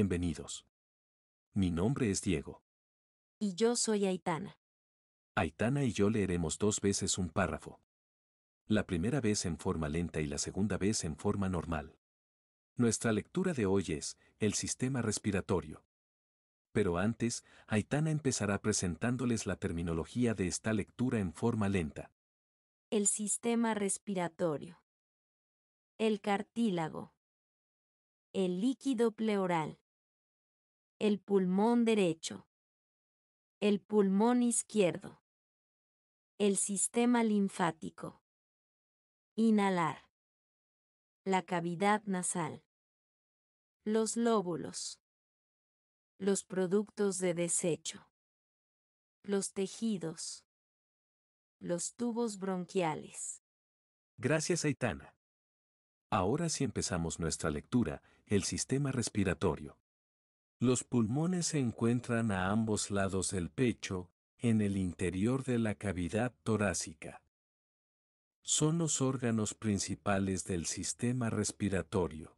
Bienvenidos. Mi nombre es Diego. Y yo soy Aitana. Aitana y yo leeremos dos veces un párrafo. La primera vez en forma lenta y la segunda vez en forma normal. Nuestra lectura de hoy es El sistema respiratorio. Pero antes, Aitana empezará presentándoles la terminología de esta lectura en forma lenta. El sistema respiratorio. El cartílago. El líquido pleural el pulmón derecho, el pulmón izquierdo, el sistema linfático. Inhalar. La cavidad nasal. Los lóbulos. Los productos de desecho. Los tejidos. Los tubos bronquiales. Gracias, Aitana. Ahora sí empezamos nuestra lectura, el sistema respiratorio. Los pulmones se encuentran a ambos lados del pecho, en el interior de la cavidad torácica. Son los órganos principales del sistema respiratorio.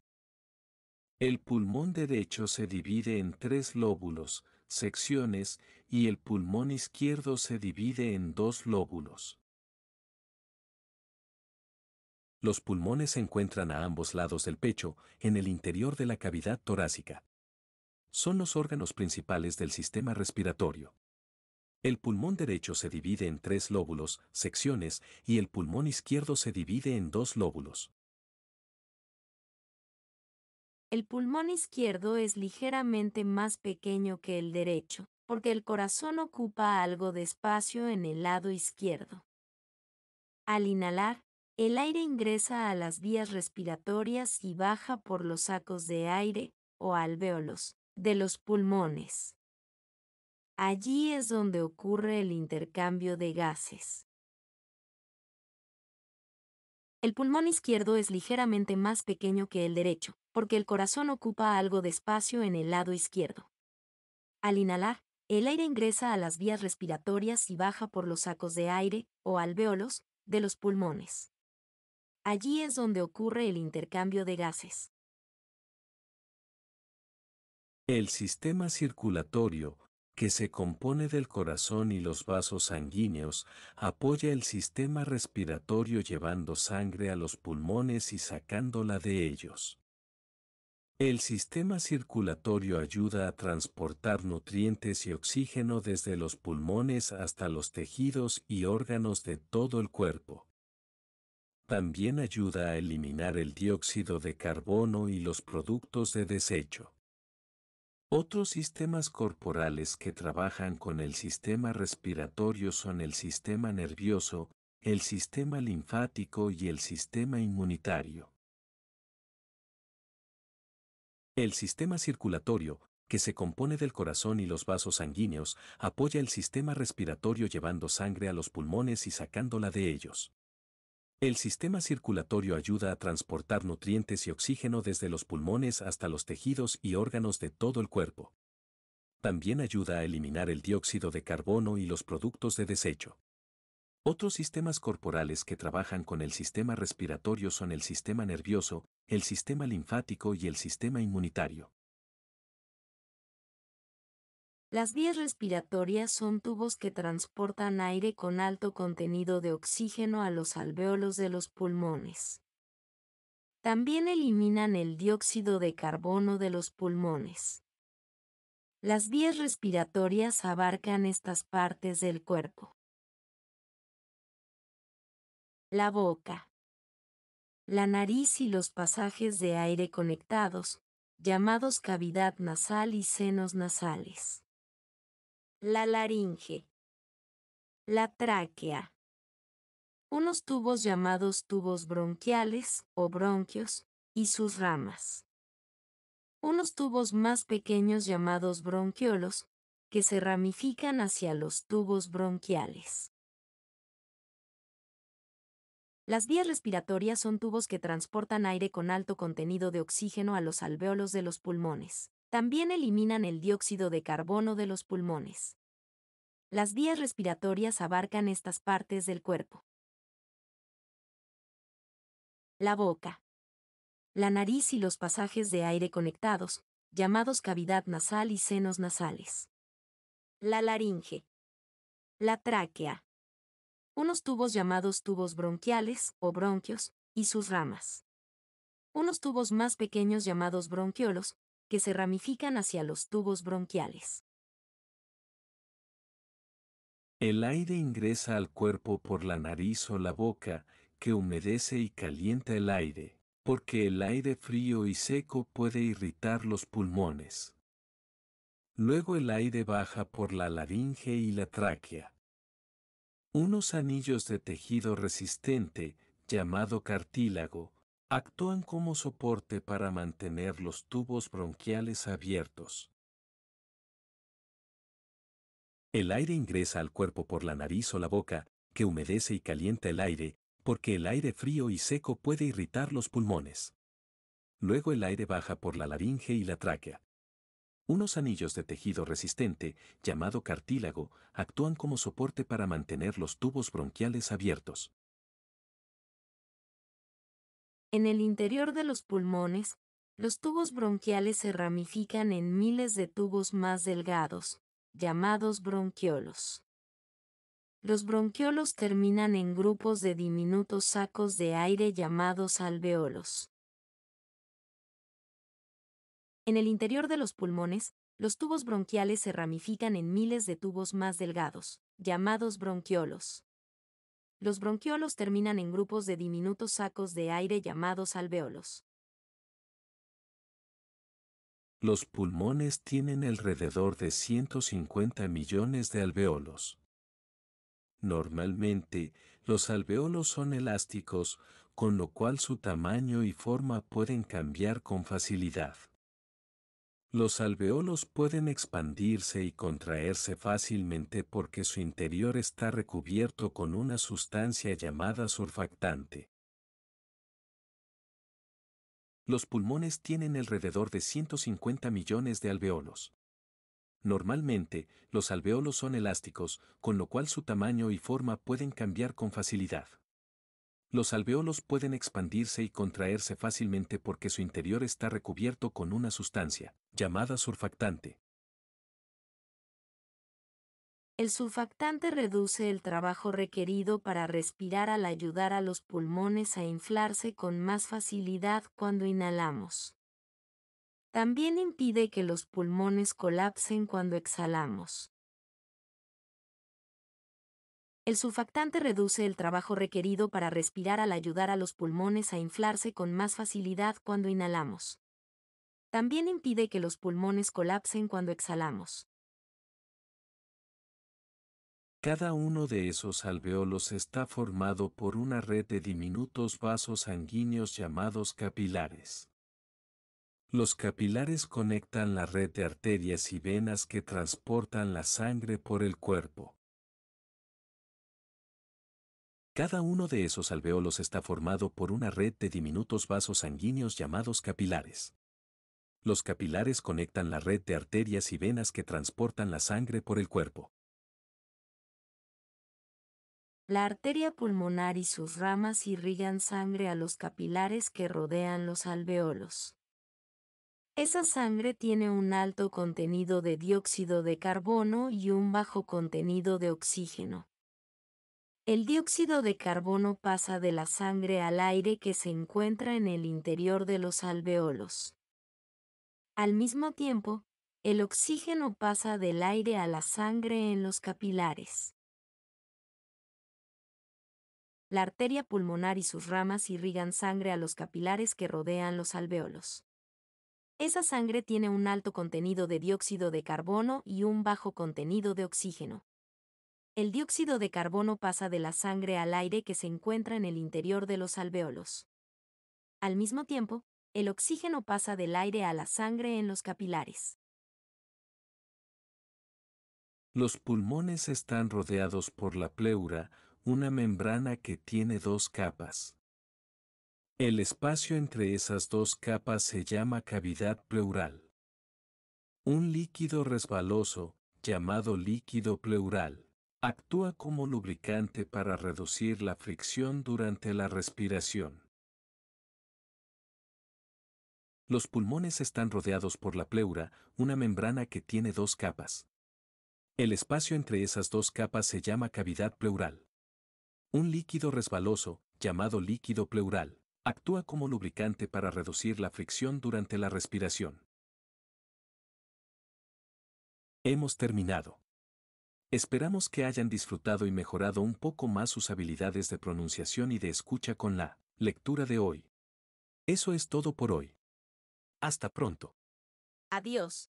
El pulmón derecho se divide en tres lóbulos, secciones, y el pulmón izquierdo se divide en dos lóbulos. Los pulmones se encuentran a ambos lados del pecho, en el interior de la cavidad torácica son los órganos principales del sistema respiratorio. El pulmón derecho se divide en tres lóbulos, secciones, y el pulmón izquierdo se divide en dos lóbulos. El pulmón izquierdo es ligeramente más pequeño que el derecho, porque el corazón ocupa algo de espacio en el lado izquierdo. Al inhalar, el aire ingresa a las vías respiratorias y baja por los sacos de aire, o alvéolos, de los pulmones. Allí es donde ocurre el intercambio de gases. El pulmón izquierdo es ligeramente más pequeño que el derecho, porque el corazón ocupa algo de espacio en el lado izquierdo. Al inhalar, el aire ingresa a las vías respiratorias y baja por los sacos de aire, o alvéolos, de los pulmones. Allí es donde ocurre el intercambio de gases. El sistema circulatorio, que se compone del corazón y los vasos sanguíneos, apoya el sistema respiratorio llevando sangre a los pulmones y sacándola de ellos. El sistema circulatorio ayuda a transportar nutrientes y oxígeno desde los pulmones hasta los tejidos y órganos de todo el cuerpo. También ayuda a eliminar el dióxido de carbono y los productos de desecho. Otros sistemas corporales que trabajan con el sistema respiratorio son el sistema nervioso, el sistema linfático y el sistema inmunitario. El sistema circulatorio, que se compone del corazón y los vasos sanguíneos, apoya el sistema respiratorio llevando sangre a los pulmones y sacándola de ellos. El sistema circulatorio ayuda a transportar nutrientes y oxígeno desde los pulmones hasta los tejidos y órganos de todo el cuerpo. También ayuda a eliminar el dióxido de carbono y los productos de desecho. Otros sistemas corporales que trabajan con el sistema respiratorio son el sistema nervioso, el sistema linfático y el sistema inmunitario. Las vías respiratorias son tubos que transportan aire con alto contenido de oxígeno a los alvéolos de los pulmones. También eliminan el dióxido de carbono de los pulmones. Las vías respiratorias abarcan estas partes del cuerpo. La boca. La nariz y los pasajes de aire conectados, llamados cavidad nasal y senos nasales la laringe, la tráquea. Unos tubos llamados tubos bronquiales o bronquios, y sus ramas. Unos tubos más pequeños llamados bronquiolos, que se ramifican hacia los tubos bronquiales. Las vías respiratorias son tubos que transportan aire con alto contenido de oxígeno a los alvéolos de los pulmones. También eliminan el dióxido de carbono de los pulmones. Las vías respiratorias abarcan estas partes del cuerpo. La boca. La nariz y los pasajes de aire conectados, llamados cavidad nasal y senos nasales. La laringe. La tráquea. Unos tubos llamados tubos bronquiales o bronquios, y sus ramas. Unos tubos más pequeños llamados bronquiolos, que se ramifican hacia los tubos bronquiales. El aire ingresa al cuerpo por la nariz o la boca, que humedece y calienta el aire, porque el aire frío y seco puede irritar los pulmones. Luego el aire baja por la laringe y la tráquea. Unos anillos de tejido resistente, llamado cartílago, Actúan como soporte para mantener los tubos bronquiales abiertos. El aire ingresa al cuerpo por la nariz o la boca, que humedece y calienta el aire, porque el aire frío y seco puede irritar los pulmones. Luego el aire baja por la laringe y la tráquea. Unos anillos de tejido resistente, llamado cartílago, actúan como soporte para mantener los tubos bronquiales abiertos. En el interior de los pulmones, los tubos bronquiales se ramifican en miles de tubos más delgados, llamados bronquiolos. Los bronquiolos terminan en grupos de diminutos sacos de aire llamados alveolos. En el interior de los pulmones, los tubos bronquiales se ramifican en miles de tubos más delgados, llamados bronquiolos los bronquiolos terminan en grupos de diminutos sacos de aire llamados alveolos. Los pulmones tienen alrededor de 150 millones de alveolos. Normalmente, los alveolos son elásticos, con lo cual su tamaño y forma pueden cambiar con facilidad. Los alveolos pueden expandirse y contraerse fácilmente porque su interior está recubierto con una sustancia llamada surfactante. Los pulmones tienen alrededor de 150 millones de alveolos. Normalmente, los alveolos son elásticos, con lo cual su tamaño y forma pueden cambiar con facilidad. Los alveolos pueden expandirse y contraerse fácilmente porque su interior está recubierto con una sustancia, llamada surfactante. El surfactante reduce el trabajo requerido para respirar al ayudar a los pulmones a inflarse con más facilidad cuando inhalamos. También impide que los pulmones colapsen cuando exhalamos. El surfactante reduce el trabajo requerido para respirar al ayudar a los pulmones a inflarse con más facilidad cuando inhalamos. También impide que los pulmones colapsen cuando exhalamos. Cada uno de esos alveolos está formado por una red de diminutos vasos sanguíneos llamados capilares. Los capilares conectan la red de arterias y venas que transportan la sangre por el cuerpo. Cada uno de esos alveolos está formado por una red de diminutos vasos sanguíneos llamados capilares. Los capilares conectan la red de arterias y venas que transportan la sangre por el cuerpo. La arteria pulmonar y sus ramas irrigan sangre a los capilares que rodean los alveolos. Esa sangre tiene un alto contenido de dióxido de carbono y un bajo contenido de oxígeno. El dióxido de carbono pasa de la sangre al aire que se encuentra en el interior de los alveolos. Al mismo tiempo, el oxígeno pasa del aire a la sangre en los capilares. La arteria pulmonar y sus ramas irrigan sangre a los capilares que rodean los alveolos. Esa sangre tiene un alto contenido de dióxido de carbono y un bajo contenido de oxígeno. El dióxido de carbono pasa de la sangre al aire que se encuentra en el interior de los alvéolos. Al mismo tiempo, el oxígeno pasa del aire a la sangre en los capilares. Los pulmones están rodeados por la pleura, una membrana que tiene dos capas. El espacio entre esas dos capas se llama cavidad pleural. Un líquido resbaloso, llamado líquido pleural, Actúa como lubricante para reducir la fricción durante la respiración. Los pulmones están rodeados por la pleura, una membrana que tiene dos capas. El espacio entre esas dos capas se llama cavidad pleural. Un líquido resbaloso, llamado líquido pleural, actúa como lubricante para reducir la fricción durante la respiración. Hemos terminado. Esperamos que hayan disfrutado y mejorado un poco más sus habilidades de pronunciación y de escucha con la lectura de hoy. Eso es todo por hoy. Hasta pronto. Adiós.